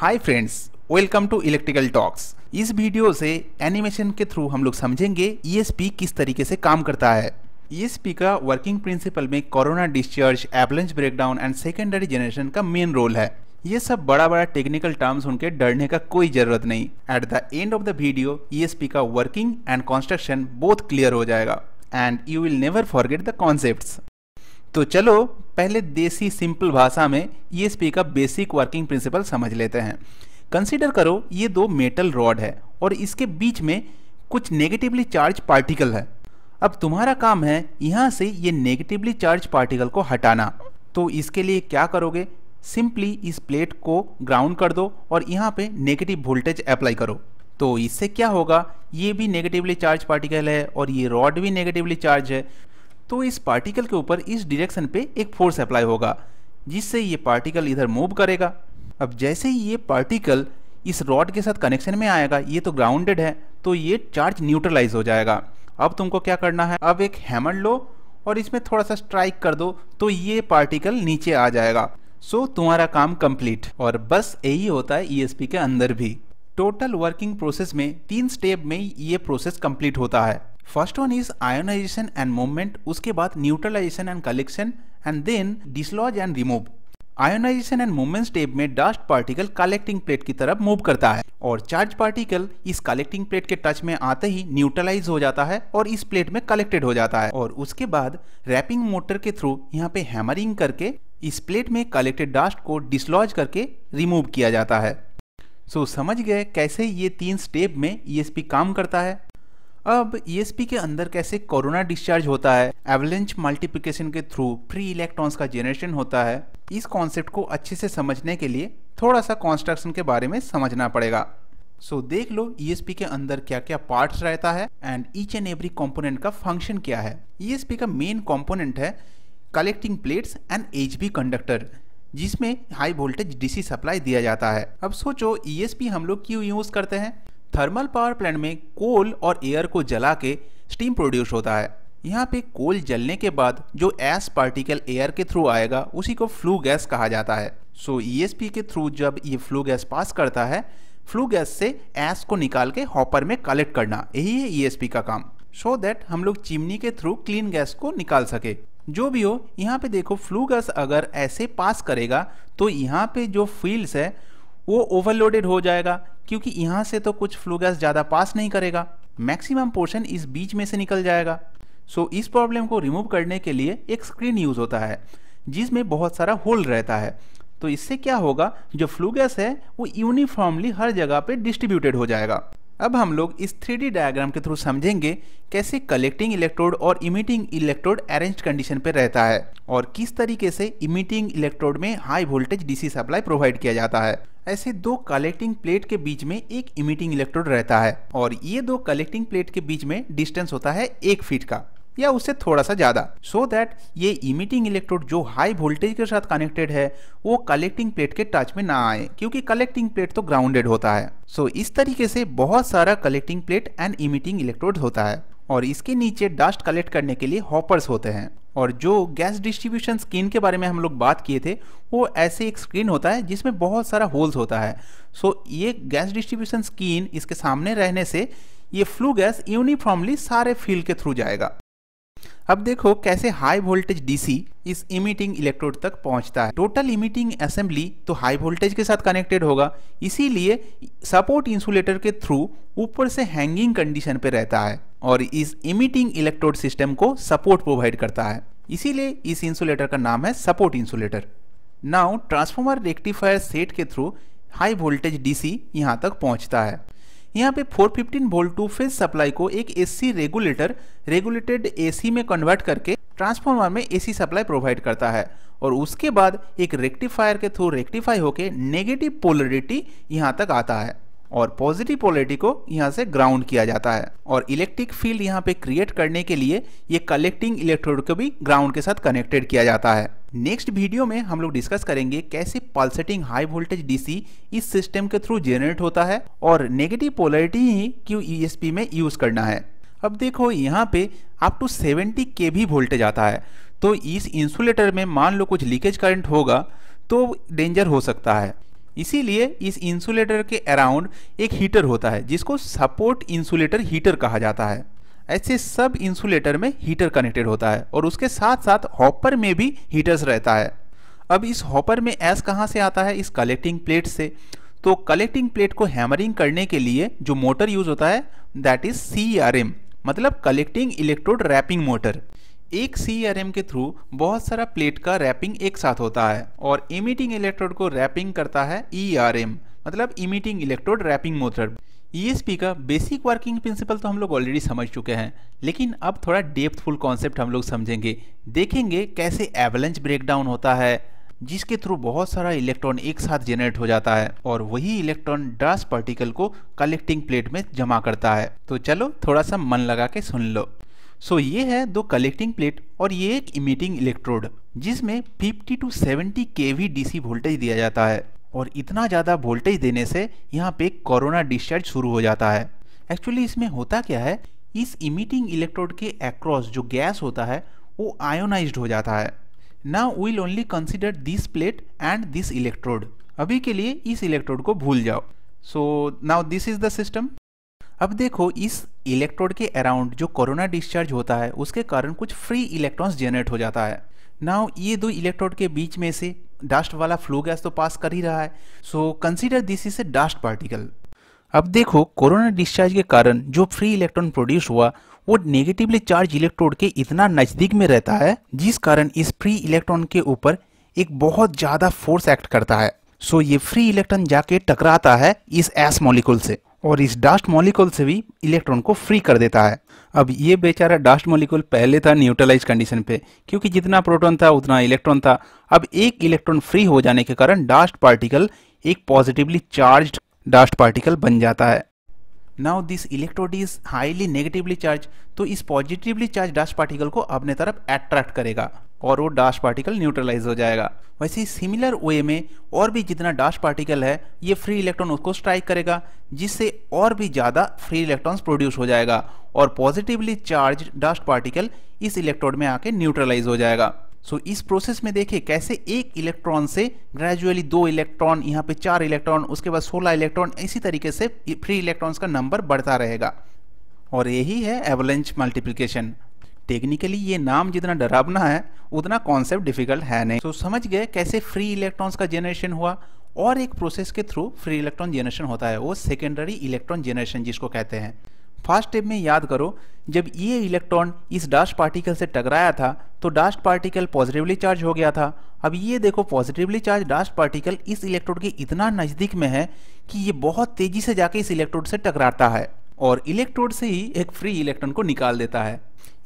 hi friends welcome to electrical talks इस video से animation के थ्रू हम लोग समझेंगे ई e किस तरीके से काम करता है ई e का वर्किंग प्रिंसिपल में corona discharge avalanche breakdown and secondary generation का मेन रोल है ये सब बड़ा बड़ा टेक्निकल टर्म्स उनके डरने का कोई जरूरत नहीं at the end of the video E का वर्किंग एंड कंस्ट्रक्शन बहुत क्लियर हो जाएगा and you will never forget the concept तो चलो पहले देसी सिंपल भाषा में ई का बेसिक वर्किंग प्रिंसिपल समझ लेते हैं कंसिडर करो ये दो मेटल रॉड है और इसके बीच में कुछ नेगेटिवली चार्ज पार्टिकल है अब तुम्हारा काम है यहाँ से ये नेगेटिवली चार्ज पार्टिकल को हटाना तो इसके लिए क्या करोगे सिंपली इस प्लेट को ग्राउंड कर दो और यहाँ पे नेगेटिव वोल्टेज अप्लाई करो तो इससे क्या होगा ये भी नेगेटिवली चार्ज पार्टिकल है और ये रॉड भी नेगेटिवली चार्ज है तो इस पार्टिकल के ऊपर इस डिरेक्शन पे एक फोर्स अप्लाई होगा जिससे ये पार्टिकल इधर मूव करेगा अब जैसे ही ये पार्टिकल इस रॉड के साथ कनेक्शन में आएगा ये तो ग्राउंडेड है तो ये चार्ज न्यूट्रलाइज हो जाएगा अब तुमको क्या करना है अब एक हैमर लो और इसमें थोड़ा सा स्ट्राइक कर दो तो ये पार्टिकल नीचे आ जाएगा सो so, तुम्हारा काम कंप्लीट और बस यही होता है ई e के अंदर भी टोटल वर्किंग प्रोसेस में तीन स्टेप में ये प्रोसेस कंप्लीट होता है first one is ionisation and movement उसके बाद neutralisation and collection and then dislodge and remove ionisation and movement step में डस्ट पार्टिकल कलेक्टिंग प्लेट की तरफ मूव करता है और चार्ज पार्टिकल इस कलेक्टिंग प्लेट के टच में आते ही न्यूट्रलाइज हो जाता है और इस प्लेट में कलेक्टेड हो जाता है और उसके बाद रैपिंग मोटर के थ्रू यहाँ पे हैमरिंग करके इस प्लेट में कलेक्टेड डस्ट को डिसलॉज करके रिमूव किया जाता है सो so, समझ गए कैसे ये तीन स्टेप में ई काम करता है अब ईएसपी e के अंदर कैसे कोरोना डिस्चार्ज होता है एवलेंच मल्टीप्लिकेशन के थ्रू फ्री इलेक्ट्रॉन्स का जनरेशन होता है इस कॉन्सेप्ट को अच्छे से समझने के लिए थोड़ा सा कॉन्स्ट्रक्शन के बारे में समझना पड़ेगा सो so, देख लो ई e के अंदर क्या क्या पार्ट्स रहता है and each and every component का फंक्शन क्या है ई e का मेन कॉम्पोनेंट है collecting plates and H conductor जिसमें हाई वोल्टेज डीसी सप्लाई दिया जाता है अब सोचो ई हम लोग क्यों यूज़ करते हैं थर्मल पावर प्लांट में कोल और एयर को जला के स्टीम प्रोड्यूस होता है यहाँ पे कोल जलने के बाद जो एस पार्टिकल एयर के थ्रू आएगा उसी को फ्लू गैस कहा जाता है सो ई e के थ्रू जब ये फ्लू गैस पास करता है फ्लू गैस से एस को निकाल के हॉपर में कलेक्ट करना यही है ई e का काम सो so दैट हम लोग चिमनी के थ्रू क्लीन गैस को निकाल सके जो भी हो यहाँ पे देखो फ्लू गैस अगर ऐसे पास करेगा तो यहाँ पे जो फील्ड्स है वो ओवरलोडेड हो जाएगा क्योंकि यहाँ से तो कुछ फ्लू गैस ज़्यादा पास नहीं करेगा मैक्सिमम पोर्शन इस बीच में से निकल जाएगा सो so, इस प्रॉब्लम को रिमूव करने के लिए एक स्क्रीन यूज़ होता है जिसमें बहुत सारा होल रहता है तो इससे क्या होगा जो फ्लू गैस है वो यूनिफॉर्मली हर जगह पे डिस्ट्रीब्यूटेड हो जाएगा अब हम लोग इस थ्री डायग्राम के थ्रू समझेंगे कैसे कलेक्टिंग इलेक्ट्रोड और इमिटिंग इलेक्ट्रोड अरेंज कंडीशन पर रहता है और किस तरीके से इमिटिंग इलेक्ट्रोड में high voltage DC supply provide किया जाता है ऐसे दो कलेक्टिंग प्लेट के बीच में एक इमिटिंग इलेक्ट्रोड रहता है और ये दो कलेक्टिंग प्लेट के बीच में डिस्टेंस होता है एक फीट का या उससे थोड़ा सा ज़्यादा सो दैट ये इमिटिंग इलेक्ट्रोड जो हाई वोल्टेज के साथ कनेक्टेड है वो कलेक्टिंग प्लेट के टच में ना आए क्योंकि कलेक्टिंग प्लेट तो ग्राउंडेड होता है सो so, इस तरीके से बहुत सारा collecting plate and emitting electrode होता है और इसके नीचे डस्ट कलेक्ट करने के लिए हॉपर्स होते हैं और जो गैस डिस्ट्रीब्यूशन स्क्रीन के बारे में हम लोग बात किए थे वो ऐसे एक स्क्रीन होता है जिसमें बहुत सारा होल्स होता है सो so, ये गैस डिस्ट्रीब्यूशन स्क्रीन इसके सामने रहने से ये फ्लू गैस यूनिफॉर्मली सारे फील्ड के थ्रू जाएगा अब देखो कैसे हाई वोल्टेज डीसी इस इमिटिंग इलेक्ट्रोड तक पहुंचता है टोटल इमिटिंग असेंबली तो हाई वोल्टेज के साथ कनेक्टेड होगा इसीलिए सपोर्ट इंसुलेटर के थ्रू ऊपर से हैंगिंग कंडीशन पे रहता है और इस इमिटिंग इलेक्ट्रोड सिस्टम को सपोर्ट प्रोवाइड करता है इसीलिए इस इंसुलेटर का नाम है support insulator now transformer rectifier set के थ्रू हाई वोल्टेज डीसी यहां तक पहुंचता है यहाँ पे 415 वोल्ट टू फेज सप्लाई को एक एसी रेगुलेटर रेगुलेटेड एसी में कन्वर्ट करके ट्रांसफार्मर में एसी सप्लाई प्रोवाइड करता है और उसके बाद एक रेक्टिफायर के थ्रू रेक्टिफाई होकर नेगेटिव पोलरिटी यहाँ तक आता है और पॉजिटिव पोलरिटी को यहाँ से ग्राउंड किया जाता है और इलेक्ट्रिक फील्ड यहाँ पे क्रिएट करने के लिए ये कलेक्टिंग इलेक्ट्रोड को भी ग्राउंड के साथ कनेक्टेड किया जाता है नेक्स्ट वीडियो में हम लोग डिस्कस करेंगे कैसे पल्सेटिंग हाई वोल्टेज डीसी इस सिस्टम के थ्रू जेनरेट होता है और नेगेटिव पोलरिटी ही क्यू ईएसपी e में यूज करना है अब देखो यहाँ पे अप टू सेवेंटी के भी वोल्टेज आता है तो इस इंसुलेटर में मान लो कुछ लीकेज करंट होगा तो डेंजर हो सकता है इसीलिए इस इंसुलेटर के अराउंड एक हीटर होता है जिसको सपोर्ट इंसुलेटर हीटर कहा जाता है ऐसे सब इंसुलेटर में हीटर कनेक्टेड होता है और उसके साथ साथ हॉपर में भी हीटर्स रहता है अब इस हॉपर में एस कहाँ से आता है इस कलेक्टिंग प्लेट से तो कलेक्टिंग प्लेट को हैमरिंग करने के लिए जो मोटर यूज होता है दैट इज सी मतलब कलेक्टिंग इलेक्ट्रोड रैपिंग मोटर एक सी आर एम के थ्रू बहुत सारा प्लेट का रैपिंग एक साथ होता है और इमिटिंग इलेक्ट्रोड को रैपिंग करता है ई आर एम मतलब इमिटिंग इलेक्ट्रोड रैपिंग मोटर ई का बेसिक वर्किंग प्रिंसिपल तो हम लोग ऑलरेडी समझ चुके हैं लेकिन अब थोड़ा डेप्थफुल कॉन्सेप्ट हम लोग समझेंगे देखेंगे कैसे एवलेंच ब्रेकडाउन होता है जिसके थ्रू बहुत सारा इलेक्ट्रॉन एक साथ जनरेट हो जाता है और वही इलेक्ट्रॉन डस्ट पार्टिकल को कलेक्टिंग प्लेट में जमा करता है तो चलो थोड़ा सा मन लगा के सुन लो सो so, ये है दो कलेक्टिंग प्लेट और ये एक इमिटिंग इलेक्ट्रोड जिसमें 50 टू 70 के वी डीसी वोल्टेज दिया जाता है और इतना ज़्यादा वोल्टेज देने से यहाँ पे कोरोना डिस्चार्ज शुरू हो जाता है एक्चुअली इसमें होता क्या है इस इमिटिंग इलेक्ट्रोड के एक्रॉस जो गैस होता है वो आयोनाइज हो जाता है ना will only consider this plate and this electrode अभी के लिए इस इलेक्ट्रोड को भूल जाओ so now this is the system अब देखो इस इलेक्ट्रोड के अराउंड जो कोरोना डिस्चार्ज होता है उसके कारण कुछ फ्री इलेक्ट्रॉन्स जनरेट हो जाता है नाउ ये दो इलेक्ट्रोड के बीच में से डस्ट वाला फ्लू गैस तो पास कर ही रहा है so consider this is a dust particle अब देखो कोरोना डिस्चार्ज के कारण जो फ्री इलेक्ट्रॉन प्रोड्यूस हुआ वो नेगेटिवली चार्ज इलेक्ट्रोड के इतना नज़दीक में रहता है जिस कारण इस फ्री इलेक्ट्रॉन के ऊपर एक बहुत ज़्यादा फोर्स एक्ट करता है सो so, ये फ्री इलेक्ट्रॉन जाके टकराता है इस एस मॉलिक्यूल से और इस डास्ट मॉलिक्यूल से भी इलेक्ट्रॉन को फ्री कर देता है अब ये बेचारा डास्ट मॉलिक्यूल पहले था न्यूट्रलाइज कंडीशन पे क्योंकि जितना प्रोटॉन था उतना इलेक्ट्रॉन था अब एक इलेक्ट्रॉन फ्री हो जाने के कारण डास्ट पार्टिकल एक पॉजिटिवली चार्ज डास्ट पार्टिकल बन जाता है now this electrode is highly negatively charge तो इस पॉजिटिवली चार्ज डास्ट पार्टिकल को अपने तरफ अट्रैक्ट करेगा और वो डाश पार्टिकल न्यूट्रलाइज हो जाएगा वैसे ही सिमिलर वे में और भी जितना डाश पार्टिकल है ये फ्री इलेक्ट्रॉन उसको स्ट्राइक करेगा जिससे और भी ज़्यादा फ्री इलेक्ट्रॉन्स प्रोड्यूस हो जाएगा और पॉजिटिवली चार्ज डास्ट पार्टिकल इस इलेक्ट्रोड में आके न्यूट्रलाइज हो जाएगा सो so, इस प्रोसेस में देखिए कैसे एक इलेक्ट्रॉन से ग्रेजुअली दो इलेक्ट्रॉन यहाँ पे चार इलेक्ट्रॉन उसके बाद सोलह इलेक्ट्रॉन इसी तरीके से फ्री इलेक्ट्रॉन्स का नंबर बढ़ता रहेगा और यही है एवलेंच मल्टीप्लीकेशन टेक्निकली ये नाम जितना डरावना है उतना कॉन्सेप्ट डिफिकल्ट है नहीं तो so, समझ गए कैसे फ्री इलेक्ट्रॉन्स का जनरेशन हुआ और एक प्रोसेस के थ्रू फ्री इलेक्ट्रॉन जनरेशन होता है वो सेकेंडरी इलेक्ट्रॉन जनरेशन जिसको कहते हैं फर्स्ट स्टेप में याद करो जब ये इलेक्ट्रॉन इस डास्ट पार्टिकल से टकराया था तो डास्ट पार्टिकल पॉजिटिवली चार्ज हो गया था अब ये देखो पॉजिटिवली चार्ज डास्ट पार्टिकल इस इलेक्ट्रोड के इतना नज़दीक में है कि ये बहुत तेज़ी से जाके इस इलेक्ट्रोड से टकराता है और इलेक्ट्रोड से ही एक फ्री इलेक्ट्रॉन को निकाल देता है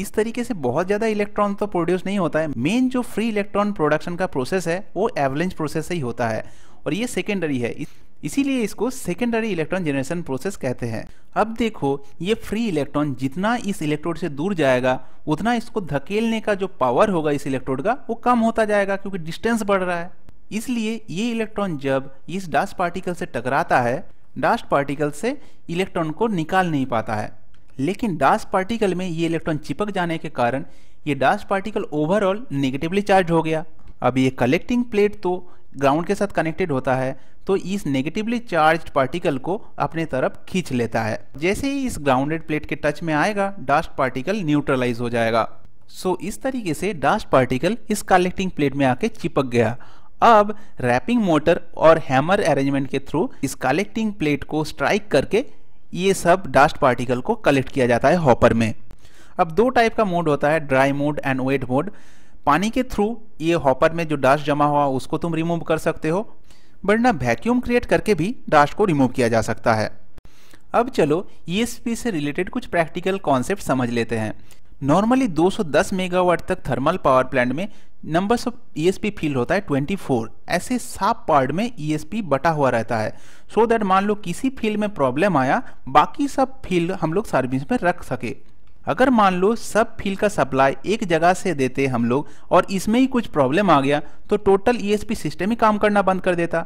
इस तरीके से बहुत ज़्यादा इलेक्ट्रॉन तो प्रोड्यूस नहीं होता है मेन जो फ्री इलेक्ट्रॉन प्रोडक्शन का प्रोसेस है वो एवलेंज प्रोसेस ही होता है और ये सेकेंडरी है इसीलिए इसको सेकेंडरी इलेक्ट्रॉन जनरेशन प्रोसेस कहते हैं अब देखो ये फ्री इलेक्ट्रॉन जितना इस इलेक्ट्रोड से दूर जाएगा उतना इसको धकेलने का जो पावर होगा इस इलेक्ट्रोड का वो कम होता जाएगा क्योंकि डिस्टेंस बढ़ रहा है इसलिए ये इलेक्ट्रॉन जब इस डास्ट पार्टिकल से टकराता है डास्ट पार्टिकल से इलेक्ट्रॉन को निकाल नहीं पाता है लेकिन डास पार्टिकल में ये इलेक्ट्रॉन चिपक जाने के कारण ये dust particle overall negatively charge हो गया अब ये कलेक्टिंग प्लेट तो ग्राउंड के साथ कनेक्टेड होता है तो इस नेगेटिवली चार्ज पार्टिकल को अपने तरफ खींच लेता है जैसे ही इस ग्राउंडेड प्लेट के टच में आएगा डास्ट पार्टिकल न्यूट्रलाइज हो जाएगा सो so, इस तरीके से डास्ट पार्टिकल इस कलेक्टिंग प्लेट में आके चिपक गया अब रैपिंग मोटर और हैमर अरेंजमेंट के थ्रू इस कलेक्टिंग प्लेट को स्ट्राइक करके ये सब डास्ट पार्टिकल को कलेक्ट किया जाता है हॉपर में अब दो टाइप का मोड होता है dry mode and wet mode पानी के थ्रू ये हॉपर में जो डास्ट जमा हुआ उसको तुम रिमूव कर सकते हो वरना वैक्यूम क्रिएट करके भी डास्ट को रिमूव किया जा सकता है अब चलो ई से रिलेटेड कुछ प्रैक्टिकल कॉन्सेप्ट समझ लेते हैं नॉर्मली 210 मेगावाट तक थर्मल पावर प्लांट में नंबर्स ऑफ ईएसपी फील होता है 24 ऐसे सात पार्ट में ईएसपी e बटा हुआ रहता है सो so दैट मान लो किसी फील्ड में प्रॉब्लम आया बाकी सब फील्ड हम लोग सर्विस में रख सके अगर मान लो सब फील्ड का सप्लाई एक जगह से देते हम लोग और इसमें ही कुछ प्रॉब्लम आ गया तो टोटल ईएसपी सिस्टम ही काम करना बंद कर देता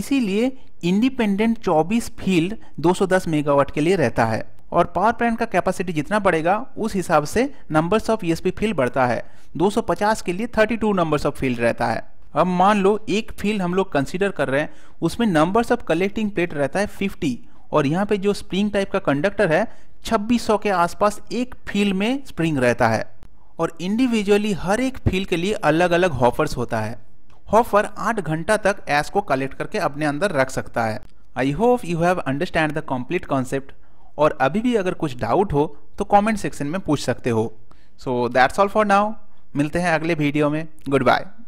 इसीलिए इंडिपेंडेंट 24 फील्ड 210 मेगावाट के लिए रहता है और पावर प्लांट का कैपेसिटी जितना बढ़ेगा उस हिसाब से नंबर्स ऑफ ईएसपी फील्ड बढ़ता है 250 के लिए 32 नंबर्स ऑफ फील्ड रहता है अब मान लो एक फील्ड हम लोग कंसीडर कर रहे हैं उसमें नंबर्स ऑफ कलेक्टिंग प्लेट रहता है 50 और यहाँ पे जो स्प्रिंग टाइप का कंडक्टर है छब्बीस के आसपास एक फील्ड में स्प्रिंग रहता है और इंडिविजुअली हर एक फील्ड के लिए अलग अलग हॉफर्स होता है हॉफर आठ घंटा तक एस को कलेक्ट करके अपने अंदर रख सकता है I hope you have understand the complete concept और अभी भी अगर कुछ डाउट हो तो कमेंट सेक्शन में पूछ सकते हो so that's all for now मिलते हैं अगले वीडियो में गुड बाय